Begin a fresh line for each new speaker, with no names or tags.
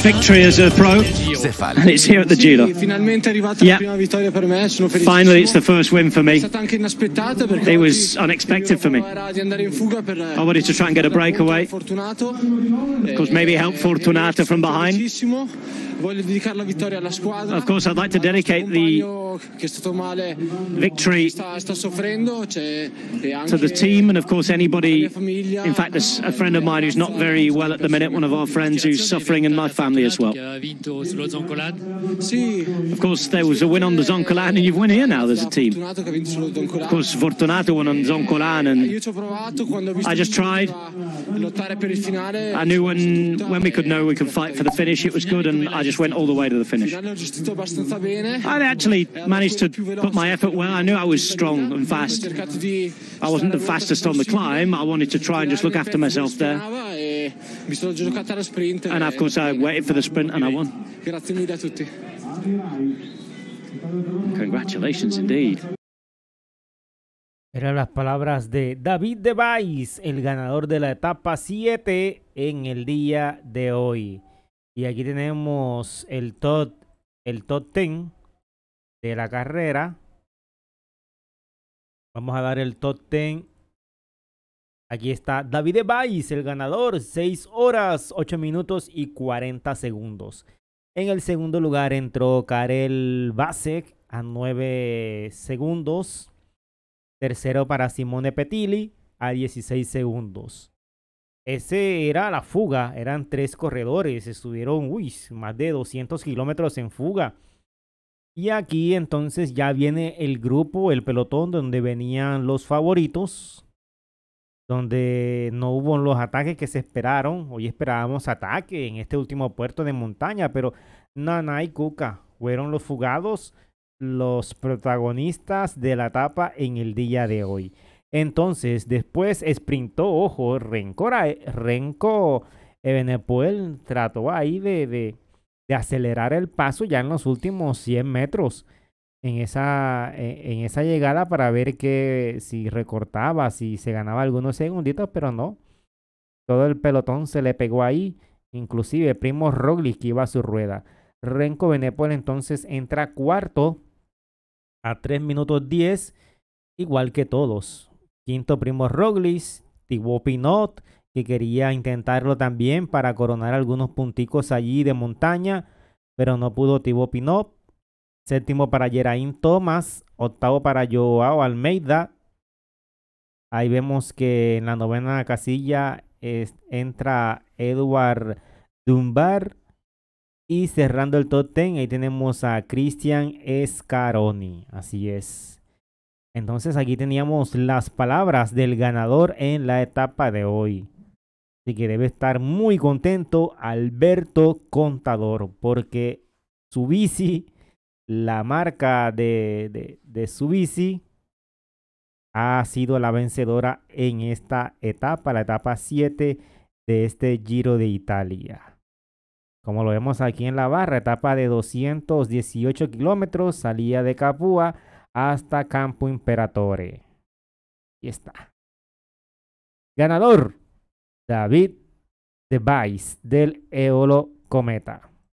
victory as a uh, pro, and it's here at the Giro.
Yeah. Finally,
it's the first win for me.
It
was unexpected for me.
I wanted to try and get a breakaway. course, maybe help eh, Fortunato from behind. Of course, I'd like to dedicate the victory to the team
and of course anybody in fact a, a friend of mine who's not very well at the minute one of our friends who's suffering in my family as well of course there was a win on the Zoncolan and you've won here now there's a team of course Fortunato won on Zoncolan and
I just tried I
knew when when we could know we could fight for the finish it was good and I just just went all the way to the finish.
I actually managed to put
my effort well. I knew I was strong and fast. I wasn't the fastest on the climb. I wanted to try and just look after myself there.
And of course, I waited for the sprint and I won.
Congratulations indeed.
Eran las palabras de David De Device, el ganador de la etapa 7 en el día de hoy. Y aquí tenemos el top, el 10 de la carrera. Vamos a dar el top 10. Aquí está David Valls, el ganador, 6 horas, 8 minutos y 40 segundos. En el segundo lugar entró Karel Vasek a 9 segundos. Tercero para Simone Petilli a 16 segundos. Ese era la fuga, eran tres corredores, estuvieron uy, más de 200 kilómetros en fuga. Y aquí entonces ya viene el grupo, el pelotón donde venían los favoritos, donde no hubo los ataques que se esperaron. Hoy esperábamos ataque en este último puerto de montaña, pero Nana y Cuca fueron los fugados, los protagonistas de la etapa en el día de hoy. Entonces, después sprintó, ojo, Rencor, Renko Ebenepoel eh, trató ahí de, de, de, acelerar el paso ya en los últimos 100 metros en esa, e, en, esa llegada para ver que si recortaba, si se ganaba algunos segunditos, pero no. Todo el pelotón se le pegó ahí, inclusive Primo Roglic que iba a su rueda. Renko Benepol entonces entra cuarto a 3 minutos 10, igual que todos. Quinto, Primo Roglis. Thibaut Pinot, que quería intentarlo también para coronar algunos punticos allí de montaña, pero no pudo Thibaut Pinot. Séptimo para Geraint Thomas, octavo para Joao Almeida. Ahí vemos que en la novena casilla entra Edward Dunbar. Y cerrando el top 10, ahí tenemos a Christian Escaroni. Así es. Entonces aquí teníamos las palabras del ganador en la etapa de hoy. Así que debe estar muy contento Alberto Contador porque su bici, la marca de, de, su bici, ha sido la vencedora en esta etapa, la etapa 7 de este Giro de Italia. Como lo vemos aquí en la barra, etapa de 218 kilómetros, salía de Capua hasta Campo Imperatore. Y está. Ganador, David de del Eolo Cometa.